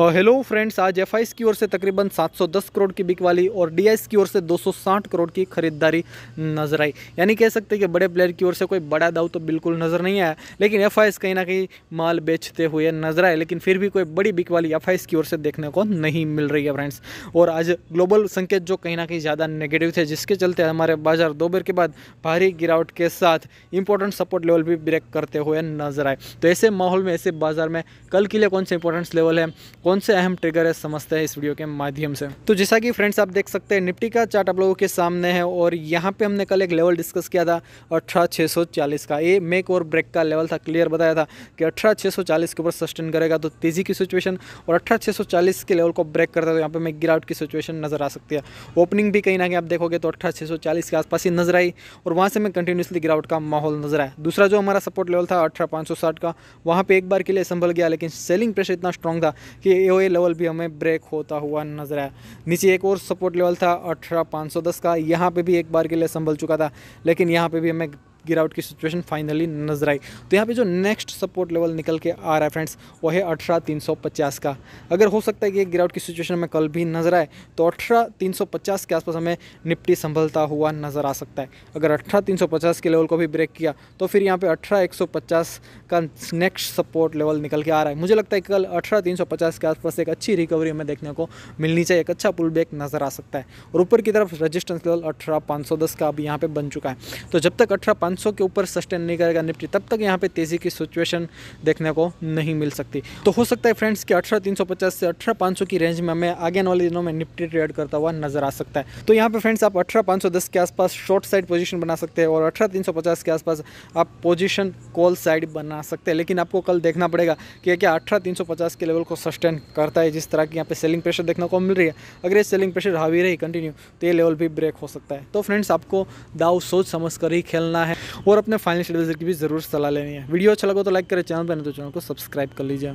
hello हाँ, friends आज F की ओर से तकरीबन 710 करोड़ की बिक वाली और डी की ओर से 260 करोड़ की खरीदारी नजर आई यानी कह सकते हैं कि बड़े प्लेयर की ओर से कोई बड़ा दाव तो बिल्कुल नज़र नहीं आया लेकिन एफ कहीं ना कहीं माल बेचते हुए नजर आए लेकिन फिर भी कोई बड़ी बिक वाली एफ की ओर से देखने को नहीं मिल रही है फ्रेंड्स और आज ग्लोबल संकेत जो कहीं ना कहीं ज़्यादा नेगेटिव थे जिसके चलते हमारे बाजार दोपहर के बाद भारी गिरावट के साथ इंपॉर्टेंट सपोर्ट लेवल भी ब्रेक करते हुए नजर आए तो ऐसे माहौल में ऐसे बाजार में कल के लिए कौन से इंपॉर्टेंट्स लेवल है कौन से अहम ट्रिगर है समझते हैं इस वीडियो के माध्यम से तो जैसा कि फ्रेंड्स आप देख सकते हैं निफ्टी का चार्ट आप लोगों के सामने है और यहाँ पे हमने कल एक लेवल डिस्कस किया था अठारह सौ चालीस का ये मेक और ब्रेक का लेवल था क्लियर बताया था कि अठारह सौ चालीस के ऊपर सस्टेन करेगा तो तेज़ी की सिचुएशन और अठारह सौ चालीस के लेवल को ब्रेक करता है तो यहाँ पर मैं गिरावट की सिचुएशन नज़र आ सकती है ओपनिंग भी कहीं ना कहीं आप देखोगे तो अठारह सौ चालीस के आसपास ही नजर आई और वहाँ से मैं कंटिन्यूसली गिरावट का माहौल नजर आया दूसरा जो हमारा सपोर्ट लेवल था अठारह का वहाँ पर एक बार के लिए संभल गया लेकिन सेलिंग प्रेशर इतना स्ट्रॉन्ग था कि के लेवल भी हमें ब्रेक होता हुआ नजर आया नीचे एक और सपोर्ट लेवल था अठारह का यहाँ पे भी एक बार के लिए संभल चुका था लेकिन यहाँ पे भी हमें गिरावट की सिचुएशन फाइनली नजर आई तो यहाँ पे जो नेक्स्ट सपोर्ट लेवल निकल के आ रहा है फ्रेंड्स वो है अठारह का अगर हो सकता है कि गिरावट की सिचुएशन में कल भी नजर आए तो अठारह तीन सौ पचास के आसपास हमें निपटी संभलता हुआ नजर आ सकता है अगर अठारह तीन सौ पचास के लेवल को भी ब्रेक किया तो फिर यहाँ पे अठारह एक सौ पचास का नेक्स्ट सपोर्ट लेवल निकल के आ रहा है मुझे लगता है कि कल अठारह तीन सौ पचास के आसपास एक अच्छी रिकवरी हमें देखने को मिलनी चाहिए एक अच्छा पुल बैक नजर आ सकता है और ऊपर की तरफ रजिस्टेंस लेवल अठारह सौ दस का अभी यहाँ पे बन चुका है तो जब तक अठारह 500 के ऊपर सस्टेन नहीं करेगा निफ्टी तब तक यहाँ पे तेज़ी की सिचुएशन देखने को नहीं मिल सकती तो हो सकता है फ्रेंड्स कि अठारह तीन सौ पचास से अठारह पाँच सौ की रेंज में हमें आगे वाले दिनों में निफ्टी ट्रेड करता हुआ नजर आ सकता है तो यहाँ पे फ्रेंड्स आप अठारह पाँच सौ दस के आसपास शॉर्ट साइड पोजिशन बना सकते हैं और अठारह तीन सौ पचास के आसपास आप पोजिशन कॉल साइड बना सकते हैं लेकिन आपको कल देखना पड़ेगा कि क्या अठारह तीन सौ पचास के लेवल को सस्टेन करता है जिस तरह की यहाँ पे सेलिंग प्रेशर देखने को मिल रही है अगर ये सेलिंग प्रेशर हावी रही कंटिन्यू तो ये लेवल भी ब्रेक हो सकता है तो फ्रेंड्स आपको दाव सोच समझ कर ही खेलना है और अपने फाइनेंशियल एडवाइजर की भी ज़रूर सलाह लेनी है वीडियो अच्छा लगा तो लाइक करें चैनल पर नहीं तो चैनल को सब्सक्राइब कर लीजिए